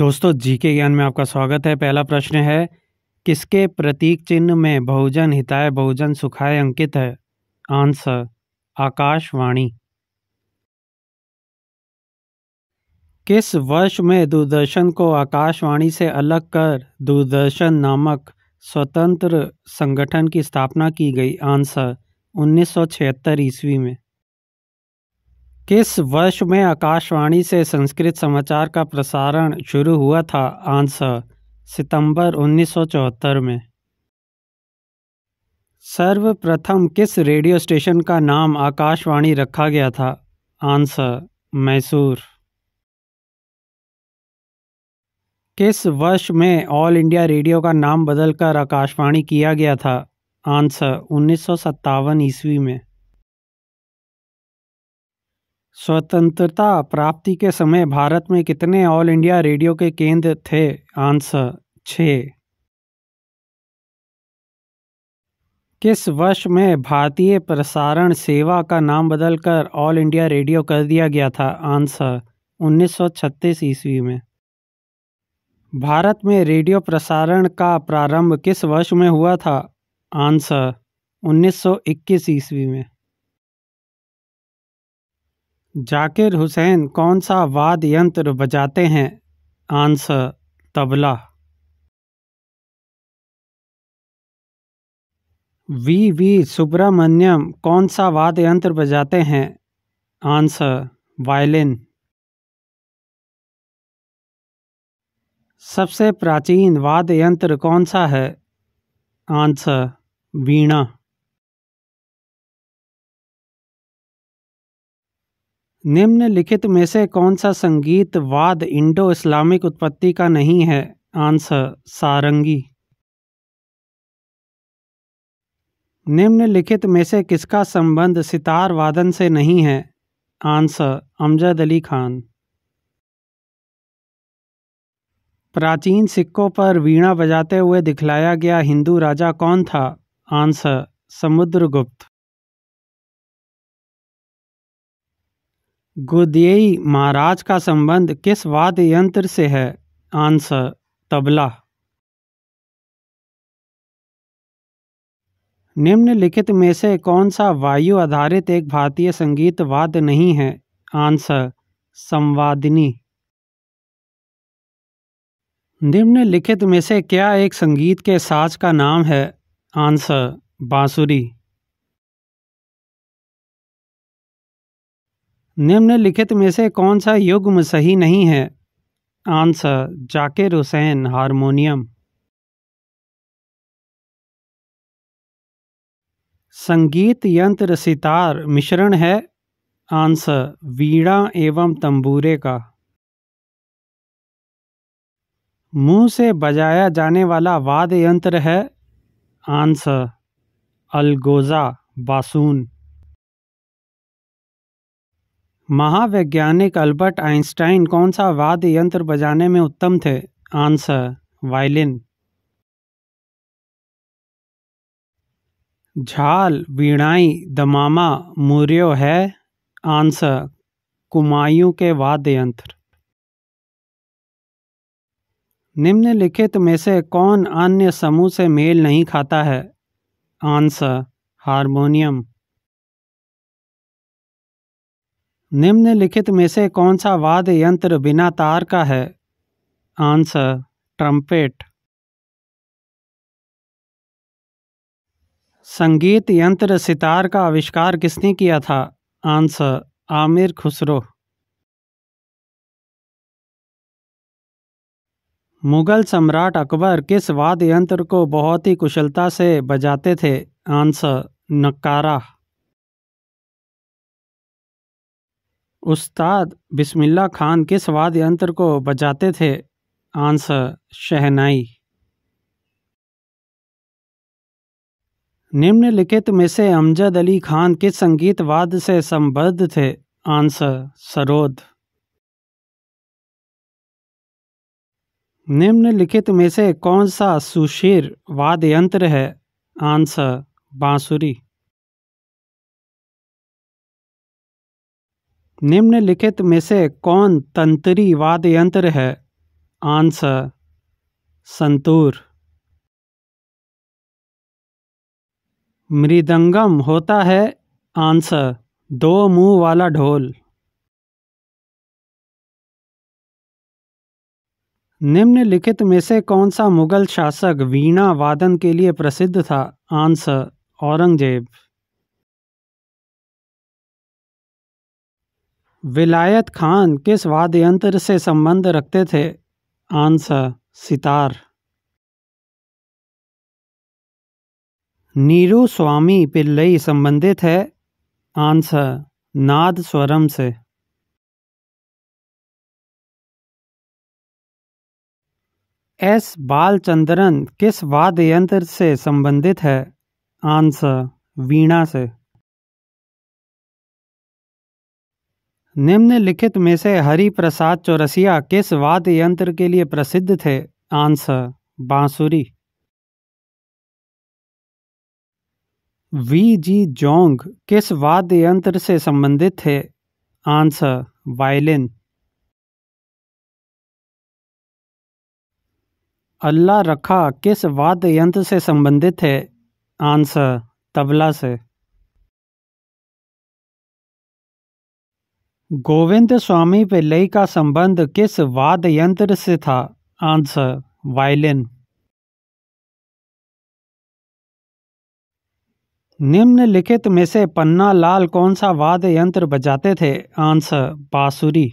दोस्तों जी के ज्ञान में आपका स्वागत है पहला प्रश्न है किसके प्रतीक चिन्ह में बहुजन हिताय बहुजन सुखाय अंकित है आंसर आकाशवाणी किस वर्ष में दूरदर्शन को आकाशवाणी से अलग कर दूरदर्शन नामक स्वतंत्र संगठन की स्थापना की गई आंसर 1976 ईस्वी में किस वर्ष में आकाशवाणी से संस्कृत समाचार का प्रसारण शुरू हुआ था आंसर सितंबर 1974 में सर्वप्रथम किस रेडियो स्टेशन का नाम आकाशवाणी रखा गया था आंसर मैसूर किस वर्ष में ऑल इंडिया रेडियो का नाम बदलकर आकाशवाणी किया गया था आंसर उन्नीस ईस्वी में स्वतंत्रता प्राप्ति के समय भारत में कितने ऑल इंडिया रेडियो के केंद्र थे आंसर छ किस वर्ष में भारतीय प्रसारण सेवा का नाम बदलकर ऑल इंडिया रेडियो कर दिया गया था आंसर 1936 ईस्वी में भारत में रेडियो प्रसारण का प्रारंभ किस वर्ष में हुआ था आंसर 1921 ईस्वी में जाकिर हुसैन कौन सा वाद यंत्र बजाते हैं answer tabla V V Subramaniam कौन सा वाद यंत्र बजाते हैं आंसर वायलिन सबसे प्राचीन वाद यंत्र कौन सा है आंसर वीणा निम्नलिखित में से कौन सा संगीत वाद इंडो इस्लामिक उत्पत्ति का नहीं है आंसर सारंगी निम्नलिखित में से किसका संबंध सितार वादन से नहीं है आंसर अमजद अली खान प्राचीन सिक्कों पर वीणा बजाते हुए दिखलाया गया हिंदू राजा कौन था आंसर समुद्रगुप्त गुदयई महाराज का संबंध किस वाद्य यंत्र से है आंसर तबला निम्नलिखित में से कौन सा वायु आधारित एक भारतीय संगीत वाद्य नहीं है आंसर संवादिनी निम्नलिखित में से क्या एक संगीत के साज का नाम है आंसर बांसुरी निम्नलिखित में से कौन सा युग्म सही नहीं है आंसर जाकिर हुसैन हारमोनियम संगीत यंत्र सितार मिश्रण है आंसर वीणा एवं तंबूरे का मुंह से बजाया जाने वाला वाद्य यंत्र है आंसर अलगोजा बासून महावैज्ञानिक अल्बर्ट आइंस्टाइन कौन सा वाद्य यंत्र बजाने में उत्तम थे आंसर वायलिन झाल वीणाई दमामा मूर्यो है आंसर कुमायूं के वाद्य यंत्र निम्नलिखित में से कौन अन्य समूह से मेल नहीं खाता है आंसर हारमोनियम निम्नलिखित में से कौन सा वाद्य यंत्र बिना तार का है आंसर ट्रम्पेट संगीत यंत्र सितार का आविष्कार किसने किया था आंसर आमिर खुसरो मुगल सम्राट अकबर किस वाद्य यंत्र को बहुत ही कुशलता से बजाते थे आंसर नकारा उस्ताद बिस्मिल्ला खान किस वाद्य यंत्र को बजाते थे आंसर शहनाई निम्नलिखित में से अमजद अली खान किस संगीत वाद्य से संबद्ध थे आंसर सरोद निम्नलिखित में से कौन सा सुशीर वाद्य यंत्र है आंसर बांसुरी निम्नलिखित में से कौन तंत्री वाद यंत्र है आंसर संतूर मृदंगम होता है आंसर दो मुंह वाला ढोल निम्नलिखित में से कौन सा मुगल शासक वीणा वादन के लिए प्रसिद्ध था आंसर औरंगजेब विलायत खान किस वाद्य यंत्र से संबंध रखते थे आंसर सितार नीरू स्वामी पिल्लई संबंधित है आंसर नाद स्वरम से एस बालचंद्रन किस वाद्य यंत्र से संबंधित है आंसर वीणा से निम्नलिखित में से हरि प्रसाद चौरसिया किस वाद्य यंत्र के लिए प्रसिद्ध थे आंसर बांसुरी वी जी जोंग किस वाद्य यंत्र से संबंधित थे आंसर वायलिन अल्लाह रखा किस वाद्य यंत्र से संबंधित है आंसर तबला से गोविंद स्वामी पिल्लई का संबंध किस वाद यंत्र से था आंसर वायलिन निम्नलिखित में से पन्ना लाल कौन सा वाद यंत्र बजाते थे आंसर बांसुरी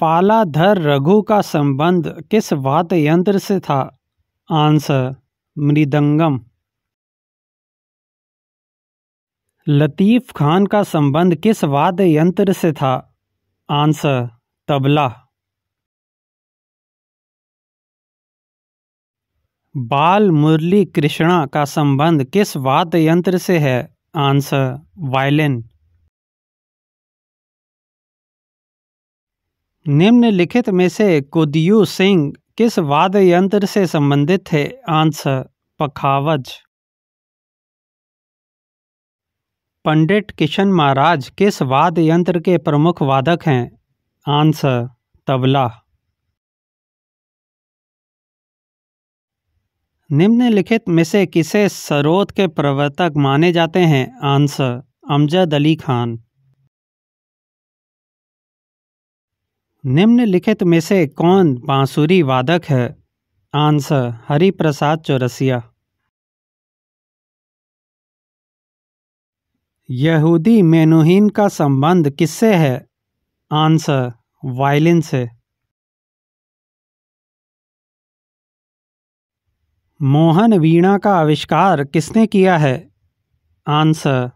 पालाधर रघु का संबंध किस वाद यंत्र से था आंसर मृदंगम लतीफ़ खान का संबंध किस वाद्य यंत्र से था आंसर तबला बाल मुरली कृष्णा का संबंध किस वाद्य यंत्र से है आंसर वायलिन निम्नलिखित में से कुदयू सिंह किस वाद्य यंत्र से संबंधित थे आंसर पखावज पंडित किशन महाराज किस वाद यंत्र के प्रमुख वादक हैं आंसर तबला निम्नलिखित में से किसे सरोत के प्रवर्तक माने जाते हैं आंसर अमजद अली खान निम्नलिखित में से कौन बांसुरी वादक है आंसर हरिप्रसाद चौरसिया यहूदी मेनूहिन का संबंध किससे है आंसर वायलिन से मोहन वीणा का आविष्कार किसने किया है आंसर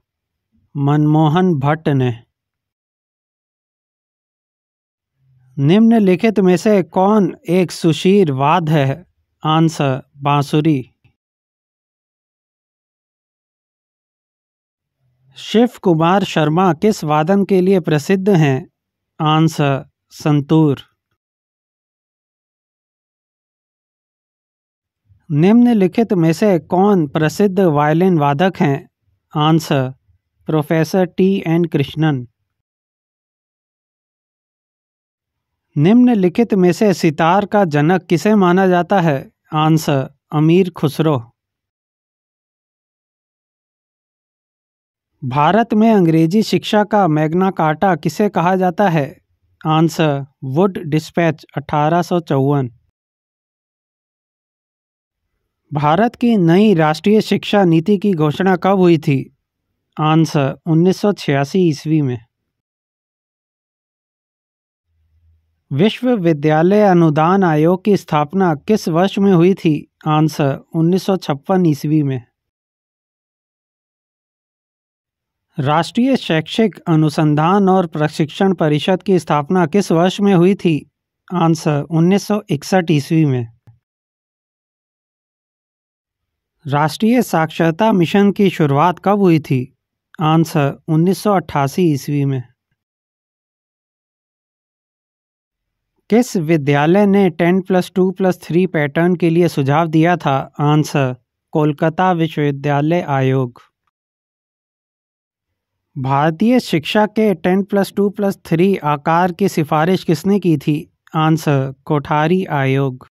मनमोहन भट्ट ने निम्नलिखित में से कौन एक सुशीर वाद है आंसर बांसुरी शिव कुमार शर्मा किस वादन के लिए प्रसिद्ध हैं आंसर संतूर निम्नलिखित में से कौन प्रसिद्ध वायलिन वादक हैं answer professor T N Krishnan निम्नलिखित में से सितार का जनक किसे माना जाता है आंसर अमीर खुसरो भारत में अंग्रेजी शिक्षा का मैग्ना कार्टा किसे कहा जाता है आंसर वुड डिस्पैच अठारह भारत की नई राष्ट्रीय शिक्षा नीति की घोषणा कब हुई थी आंसर 1986 ईस्वी में विश्वविद्यालय अनुदान आयोग की स्थापना किस वर्ष में हुई थी आंसर 1956 ईस्वी में राष्ट्रीय शैक्षिक अनुसंधान और प्रशिक्षण परिषद की स्थापना किस वर्ष में हुई थी आंसर उन्नीस ईस्वी में राष्ट्रीय साक्षरता मिशन की शुरुआत कब हुई थी आंसर 1988 ईस्वी में किस विद्यालय ने ten plus two plus three pattern के लिए सुझाव दिया था आंसर कोलकाता विश्वविद्यालय आयोग भारतीय शिक्षा के ten plus two plus three आकार की सिफारिश किसने की थी आंसर कोठारी आयोग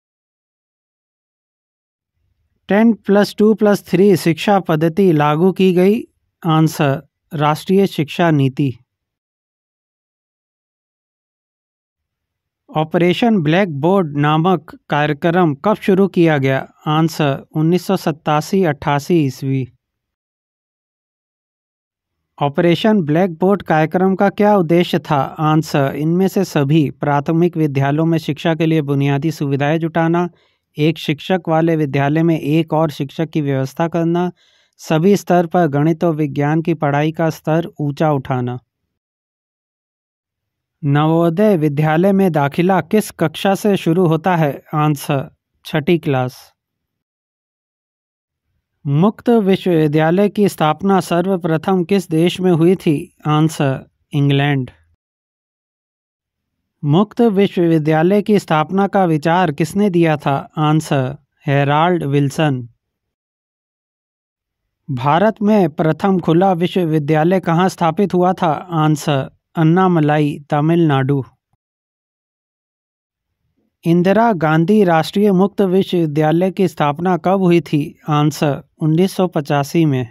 ten plus two plus three शिक्षा पद्धति लागू की गई आंसर राष्ट्रीय शिक्षा नीति ऑपरेशन ब्लैक बोर्ड नामक कार्यक्रम कब शुरू किया गया आंसर उन्नीस सौ सत्तासी अट्ठासी ईस्वी ऑपरेशन ब्लैक बोर्ड कार्यक्रम का क्या उद्देश्य था आंसर इनमें से सभी प्राथमिक विद्यालयों में शिक्षा के लिए बुनियादी सुविधाएं जुटाना एक शिक्षक वाले विद्यालय में एक और शिक्षक की व्यवस्था करना सभी स्तर पर गणित और विज्ञान की पढ़ाई का स्तर ऊंचा उठाना नवोदय विद्यालय में दाखिला किस कक्षा से शुरू होता है आंसर छठी क्लास मुक्त विश्वविद्यालय की स्थापना सर्वप्रथम किस देश में हुई थी आंसर इंग्लैंड मुक्त विश्वविद्यालय की स्थापना का विचार किसने दिया था आंसर हेराल्ड विल्सन भारत में प्रथम खुला विश्वविद्यालय कहाँ स्थापित हुआ था आंसर अन्नामलाई तमिलनाडु इंदिरा गांधी राष्ट्रीय मुक्त विश्वविद्यालय की स्थापना कब हुई थी आंसर उन्नीस सौ पचासी में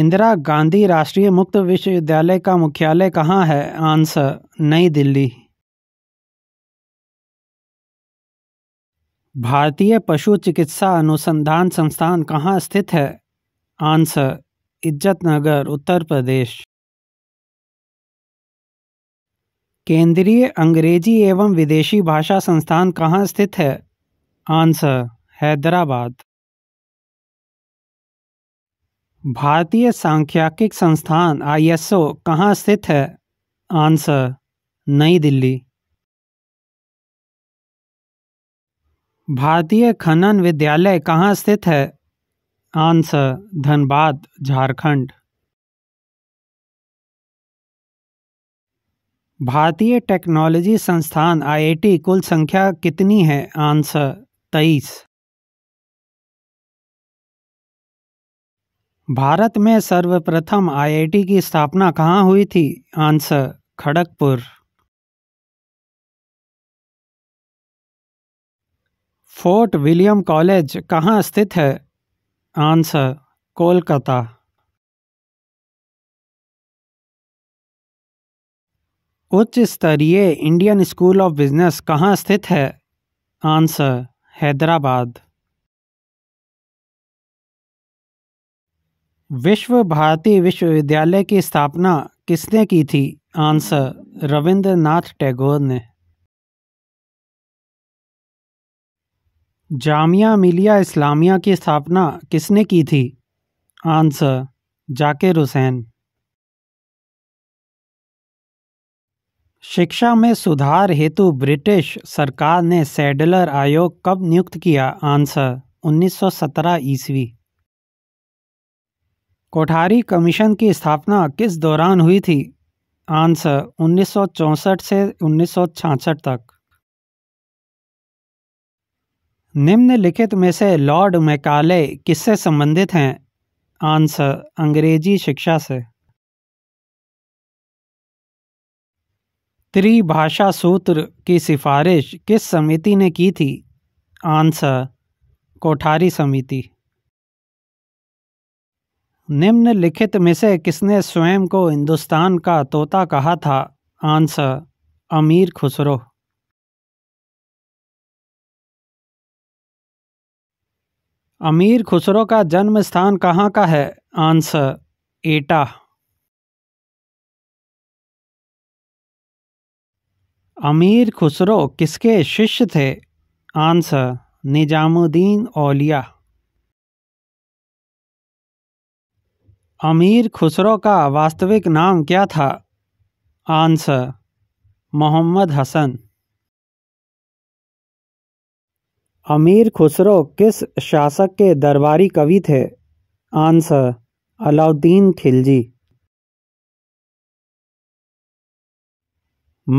इंदिरा गांधी राष्ट्रीय मुक्त विश्वविद्यालय का मुख्यालय कहाँ है आंसर नई दिल्ली भारतीय पशु चिकित्सा अनुसंधान संस्थान कहाँ स्थित है आंसर इज्जत नगर उत्तर प्रदेश केंद्रीय अंग्रेजी एवं विदेशी भाषा संस्थान कहाँ स्थित है आंसर हैदराबाद भारतीय सांख्यिकी संस्थान आईएसओ कहाँ स्थित है आंसर नई दिल्ली भारतीय खनन विद्यालय कहाँ स्थित है आंसर धनबाद झारखंड भारतीय टेक्नोलॉजी संस्थान आईआईटी कुल संख्या कितनी है आंसर तेईस भारत में सर्वप्रथम आईआईटी की स्थापना कहाँ हुई थी answer Kharagpur Fort William college कहाँ स्थित है आंसर कोलकाता उच्च स्तरीय इंडियन स्कूल ऑफ बिजनेस कहाँ स्थित है आंसर हैदराबाद विश्व भारती विश्वविद्यालय की स्थापना किसने की थी आंसर रविंद्रनाथ टैगोर ने जामिया मिलिया इस्लामिया की स्थापना किसने की थी आंसर जाकिर हुसैन शिक्षा में सुधार हेतु ब्रिटिश सरकार ने सैडलर आयोग कब नियुक्त किया आंसर 1917 ईस्वी कोठारी कमीशन की स्थापना किस दौरान हुई थी आंसर 1964 से 1966 तक निम्नलिखित में से लॉर्ड मैकाले किससे संबंधित हैं आंसर अंग्रेजी शिक्षा से त्रिभाषा सूत्र की सिफारिश किस समिति ने की थी आंसर कोठारी समिति निम्नलिखित में से किसने स्वयं को हिंदुस्तान का तोता कहा था आंसर अमीर खुसरो अमीर खुसरो का जन्म स्थान कहाँ का है आंसर एटा अमीर खुसरो किसके शिष्य थे आंसर निजामुद्दीन ओलिया अमीर खुसरो का वास्तविक नाम क्या था आंसर मोहम्मद हसन अमीर खुसरो किस शासक के दरबारी कवि थे आंसर अलाउद्दीन खिलजी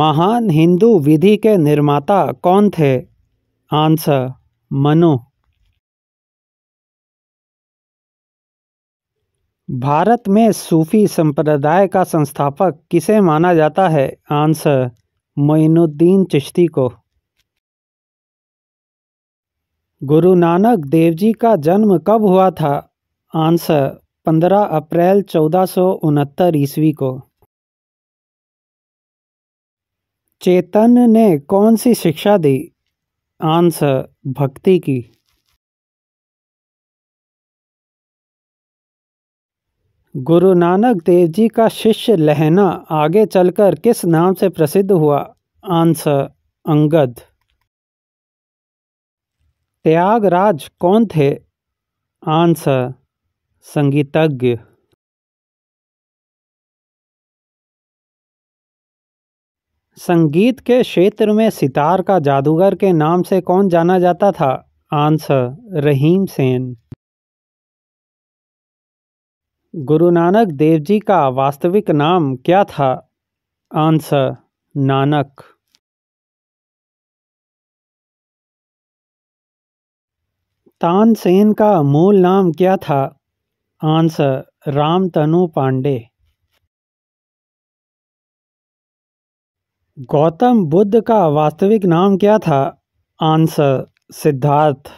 महान हिंदू विधि के निर्माता कौन थे आंसर मनु भारत में सूफी संप्रदाय का संस्थापक किसे माना जाता है आंसर मोइनुद्दीन चिश्ती को गुरु नानक देव जी का जन्म कब हुआ था आंसर 15 अप्रैल चौदह ईस्वी को चेतन ने कौन सी शिक्षा दी आंसर भक्ति की गुरु नानक देव जी का शिष्य लहना आगे चलकर किस नाम से प्रसिद्ध हुआ आंसर अंगद त्यागराज कौन थे आंसर संगीतज्ञ संगीत के क्षेत्र में सितार का जादूगर के नाम से कौन जाना जाता था आंसर रहीम सेन गुरु नानक देव जी का वास्तविक नाम क्या था आंसर नानक तानसेन का मूल नाम क्या था आंसर राम तनु पांडे गौतम बुद्ध का वास्तविक नाम क्या था आंसर सिद्धार्थ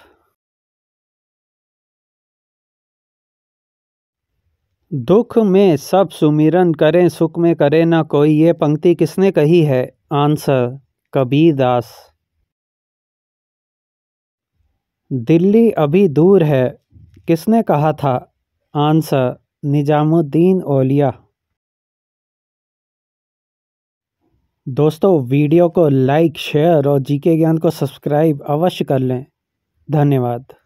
दुख में सब सुमिरन करें सुख में करे ना कोई ये पंक्ति किसने कही है आंसर कबीर दास दिल्ली अभी दूर है किसने कहा था आंसर निजामुद्दीन ओलिया दोस्तों वीडियो को लाइक शेयर और जीके ज्ञान को सब्सक्राइब अवश्य कर लें धन्यवाद